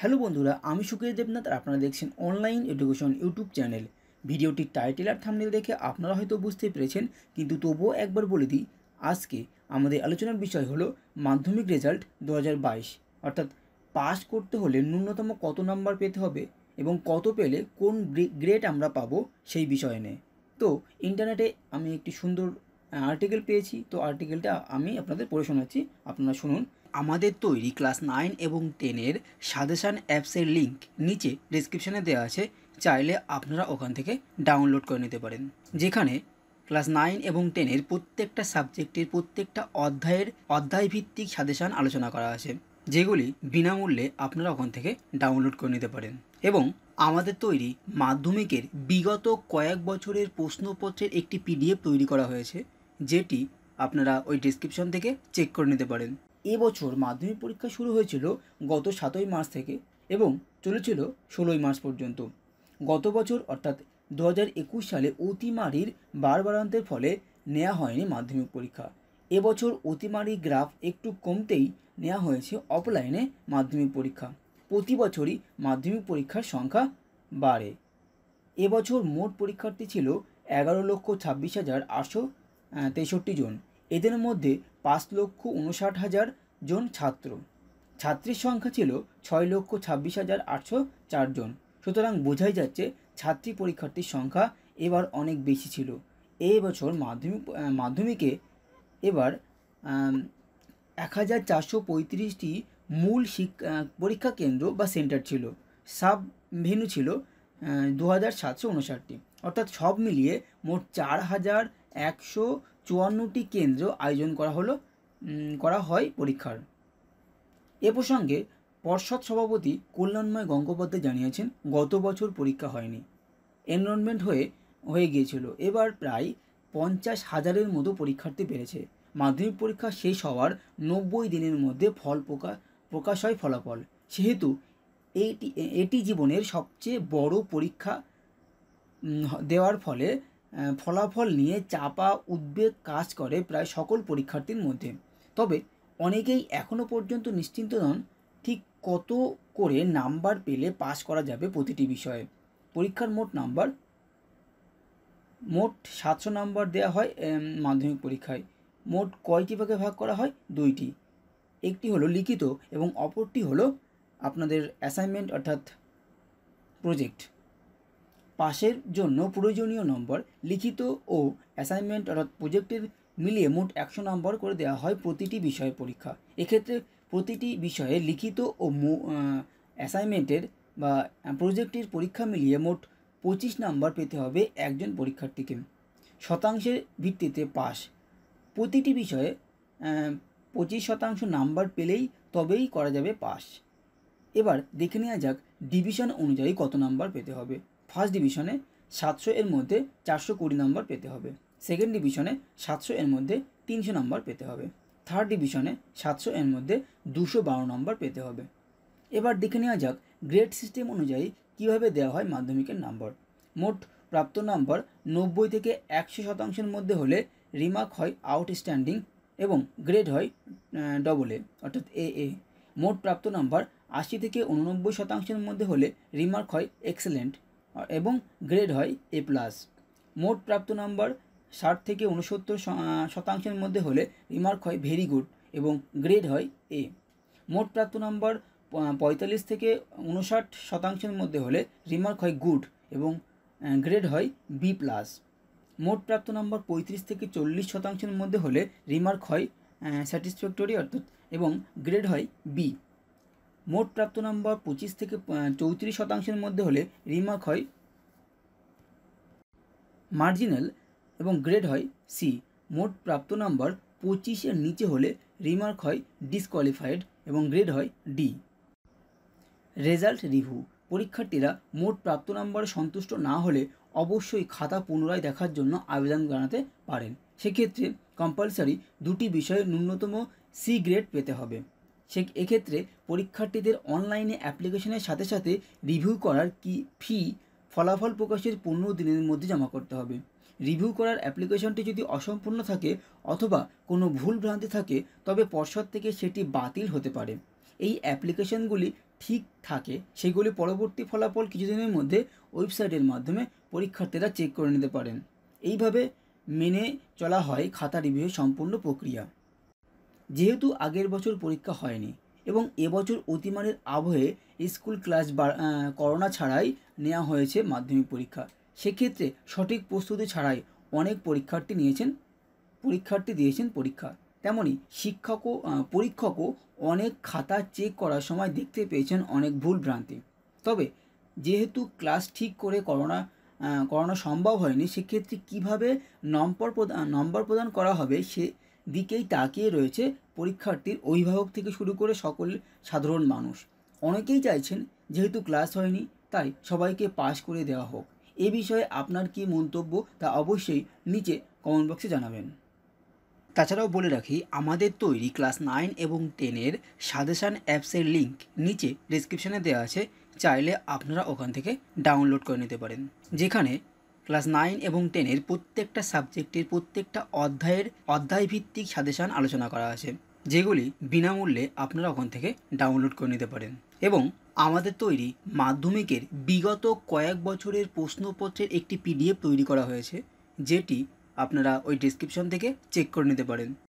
hello বন্ধুরা আমি সুকেশ দেবনাথ আর আপনারা দেখছেন অনলাইন এডুকেশন ইউটিউব চ্যানেল ভিডিওটির টাইটেল আর থামনেল দেখে আপনারা হয়তো বুঝতে পেরেছেন কিন্তু তবুও একবার বলে দিই আজকে আমাদের আলোচনার বিষয় হলো মাধ্যমিক রেজাল্ট দু অর্থাৎ পাস করতে হলে ন্যূনতম কত নাম্বার পেতে হবে এবং কত পেলে কোন গ্রেড আমরা পাবো সেই বিষয় নিয়ে তো ইন্টারনেটে আমি একটি সুন্দর আর্টিকেল পেয়েছি তো আর্টিকেলটা আমি আপনাদের পড়ে শোনাচ্ছি আপনারা শুনুন আমাদের তৈরি ক্লাস নাইন এবং টেনের সাজেশান অ্যাপসের লিঙ্ক নিচে ডিসক্রিপশানে দেওয়া আছে চাইলে আপনারা ওখান থেকে ডাউনলোড করে নিতে পারেন যেখানে ক্লাস নাইন এবং টেনের প্রত্যেকটা সাবজেক্টের প্রত্যেকটা অধ্যায়ের অধ্যায়ভিত্তিক সাজেশান আলোচনা করা আছে যেগুলি বিনামূল্যে আপনারা ওখান থেকে ডাউনলোড করে নিতে পারেন এবং আমাদের তৈরি মাধ্যমিকের বিগত কয়েক বছরের প্রশ্নপত্রের একটি পিডিএফ তৈরি করা হয়েছে যেটি আপনারা ওই ডিসক্রিপশন থেকে চেক করে নিতে পারেন এবছর মাধ্যমিক পরীক্ষা শুরু হয়েছিল গত সাতই মার্চ থেকে এবং চলেছিল ষোলোই মার্চ পর্যন্ত গত বছর অর্থাৎ দু হাজার একুশ সালে অতিমারির বাড়বাড়ান্তের ফলে নেওয়া হয়নি মাধ্যমিক পরীক্ষা এবছর অতিমারি গ্রাফ একটু কমতেই নেওয়া হয়েছে অফলাইনে মাধ্যমিক পরীক্ষা প্রতি বছরই মাধ্যমিক পরীক্ষার সংখ্যা বাড়ে এবছর মোট পরীক্ষার্থী ছিল এগারো লক্ষ ছাব্বিশ হাজার আটশো তেষট্টি জন এদের মধ্যে পাঁচ লক্ষ উনষাট হাজার জন ছাত্র ছাত্রীর সংখ্যা ছিল ছয় লক্ষ ছাব্বিশ হাজার আটশো চারজন সুতরাং বোঝাই যাচ্ছে ছাত্রী পরীক্ষার্থীর সংখ্যা এবার অনেক বেশি ছিল এই বছর মাধ্যমিক মাধ্যমিকে এবার এক হাজার চারশো পঁয়ত্রিশটি মূল শিক্ষা পরীক্ষা কেন্দ্র বা সেন্টার ছিল সাব ভেনু ছিল দু হাজার সাতশো উনষাটটি অর্থাৎ সব মিলিয়ে মোট চার হাজার একশো চুয়ান্নটি কেন্দ্র আয়োজন করা হলো করা হয় পরীক্ষার এ প্রসঙ্গে পর্ষদ সভাপতি কল্যাণময় গঙ্গোপাধ্যায় জানিয়েছেন গত বছর পরীক্ষা হয়নি এনরোলমেন্ট হয়ে হয়ে গিয়েছিল এবার প্রায় পঞ্চাশ হাজারের মতো পরীক্ষার্থী পেরেছে মাধ্যমিক পরীক্ষা শেষ হওয়ার নব্বই দিনের মধ্যে ফল প্রকা প্রকাশ হয় ফলাফল সেহেতু এটি এটি জীবনের সবচেয়ে বড় পরীক্ষা দেওয়ার ফলে ফলাফল নিয়ে চাপা উদ্বেগ কাজ করে প্রায় সকল পরীক্ষার্থীর মধ্যে তবে অনেকেই এখনও পর্যন্ত নিশ্চিন্ত নন ঠিক কত করে নাম্বার পেলে পাস করা যাবে প্রতিটি বিষয়ে পরীক্ষার মোট নাম্বার মোট সাতশো নাম্বার দেওয়া হয় মাধ্যমিক পরীক্ষায় মোট কয়টি ভাগে ভাগ করা হয় দুইটি একটি হলো লিখিত এবং অপরটি হলো আপনাদের অ্যাসাইনমেন্ট অর্থাৎ প্রজেক্ট পাশের জন্য প্রয়োজনীয় নম্বর লিখিত ও অ্যাসাইনমেন্ট অর্থাৎ প্রজেক্টের মিলিয়ে মোট একশো নম্বর করে দেওয়া হয় প্রতিটি বিষয়ে পরীক্ষা এক্ষেত্রে প্রতিটি বিষয়ে লিখিত ও অ্যাসাইনমেন্টের বা প্রজেক্টের পরীক্ষা মিলিয়ে মোট পঁচিশ নম্বর পেতে হবে একজন পরীক্ষার্থীকে শতাংশের ভিত্তিতে পাস প্রতিটি বিষয়ে পঁচিশ শতাংশ নাম্বার পেলেই তবেই করা যাবে পাস এবার দেখে নেওয়া যাক ডিভিশন অনুযায়ী কত নাম্বার পেতে হবে ফার্স্ট ডিভিশনে সাতশো এর মধ্যে চারশো কুড়ি নম্বর পেতে হবে সেকেন্ড ডিভিশনে সাতশো এর মধ্যে তিনশো নম্বর পেতে হবে থার্ড ডিভিশনে সাতশো এর মধ্যে দুশো বারো নম্বর পেতে হবে এবার দেখে নেওয়া যাক গ্রেড সিস্টেম অনুযায়ী কিভাবে দেওয়া হয় মাধ্যমিকের নম্বর মোট প্রাপ্ত নম্বর নব্বই থেকে একশো শতাংশের মধ্যে হলে রিমার্ক হয় আউটস্ট্যান্ডিং এবং গ্রেড হয় ডবল এ অর্থাৎ এ এ মোট প্রাপ্ত নম্বর আশি থেকে উননব্বই শতাংশের মধ্যে হলে রিমার্ক হয় এক্সেলেন্ট এবং গ্রেড হয় এ প্লাস মোট প্রাপ্ত নম্বর ষাট থেকে উনসত্তর শতাংশের মধ্যে হলে রিমার্ক হয় ভেরি গুড এবং গ্রেড হয় এ মোট প্রাপ্ত নম্বর পঁয়তাল্লিশ থেকে উনষাট শতাংশের মধ্যে হলে রিমার্ক হয় গুড এবং গ্রেড হয় বি প্লাস মোট প্রাপ্ত নম্বর পঁয়ত্রিশ থেকে চল্লিশ শতাংশের মধ্যে হলে রিমার্ক হয় স্যাটিসফ্যাক্টরি অর্থাৎ এবং গ্রেড হয় বি মোট প্রাপ্ত নাম্বার পঁচিশ থেকে চৌত্রিশ শতাংশের মধ্যে হলে রিমার্ক হয় মার্জিনাল এবং গ্রেড হয় সি মোট প্রাপ্ত নাম্বার পঁচিশের নিচে হলে রিমার্ক হয় ডিসকোয়ালিফাইড এবং গ্রেড হয় ডি রেজাল্ট রিভিউ পরীক্ষার্থীরা মোট প্রাপ্ত নম্বরে সন্তুষ্ট না হলে অবশ্যই খাতা পুনরায় দেখার জন্য আবেদন জানাতে পারেন সেক্ষেত্রে কম্পালসারি দুটি বিষয়ে ন্যূনতম সি গ্রেড পেতে হবে সে এক্ষেত্রে পরীক্ষার্থীদের অনলাইনে অ্যাপ্লিকেশনের সাথে সাথে রিভিউ করার কি ফি ফলাফল প্রকাশের পনেরো দিনের মধ্যে জমা করতে হবে রিভিউ করার অ্যাপ্লিকেশনটি যদি অসম্পূর্ণ থাকে অথবা কোনো ভুল ভ্রান্তি থাকে তবে পর্ষদ থেকে সেটি বাতিল হতে পারে এই অ্যাপ্লিকেশনগুলি ঠিক থাকে সেগুলি পরবর্তী ফলাফল কিছুদিনের মধ্যে ওয়েবসাইটের মাধ্যমে পরীক্ষার্থীরা চেক করে নিতে পারেন এইভাবে মেনে চলা হয় খাতা রিভিউ সম্পূর্ণ প্রক্রিয়া যেহেতু আগের বছর পরীক্ষা হয়নি এবং এবছর অতিমানের আবহে স্কুল ক্লাস করোনা ছাড়াই নেওয়া হয়েছে মাধ্যমিক পরীক্ষা সেক্ষেত্রে সঠিক প্রস্তুতি ছাড়াই অনেক পরীক্ষার্থী নিয়েছেন পরীক্ষার্থী দিয়েছেন পরীক্ষা তেমনি শিক্ষকও পরীক্ষকও অনেক খাতা চেক করার সময় দেখতে পেয়েছেন অনেক ভুল ভ্রান্তি তবে যেহেতু ক্লাস ঠিক করে করোনা করোনা সম্ভব হয়নি সেক্ষেত্রে কীভাবে নম্বর প্রদান নম্বর প্রদান করা হবে সে দিকেই তাকিয়ে রয়েছে পরীক্ষার্থীর অভিভাবক থেকে শুরু করে সকল সাধারণ মানুষ অনেকেই চাইছেন যেহেতু ক্লাস হয়নি তাই সবাইকে পাশ করে দেওয়া হোক এ বিষয়ে আপনার কি মন্তব্য তা অবশ্যই নিচে কমেন্ট বক্সে জানাবেন তাছাড়াও বলে রাখি আমাদের তৈরি ক্লাস নাইন এবং টেনের সাজেশান অ্যাপসের লিঙ্ক নিচে ডিসক্রিপশানে দেওয়া আছে চাইলে আপনারা ওখান থেকে ডাউনলোড করে নিতে পারেন যেখানে ক্লাস নাইন এবং টেনের প্রত্যেকটা সাবজেক্টের প্রত্যেকটা অধ্যায়ের অধ্যায়ভিত্তিক সাজেশান আলোচনা করা আছে যেগুলি বিনামূল্যে আপনারা ওখান থেকে ডাউনলোড করে নিতে পারেন এবং আমাদের তৈরি মাধ্যমিকের বিগত কয়েক বছরের প্রশ্নপত্রের একটি পিডিএফ তৈরি করা হয়েছে যেটি আপনারা ওই ডিসক্রিপশন থেকে চেক করে নিতে পারেন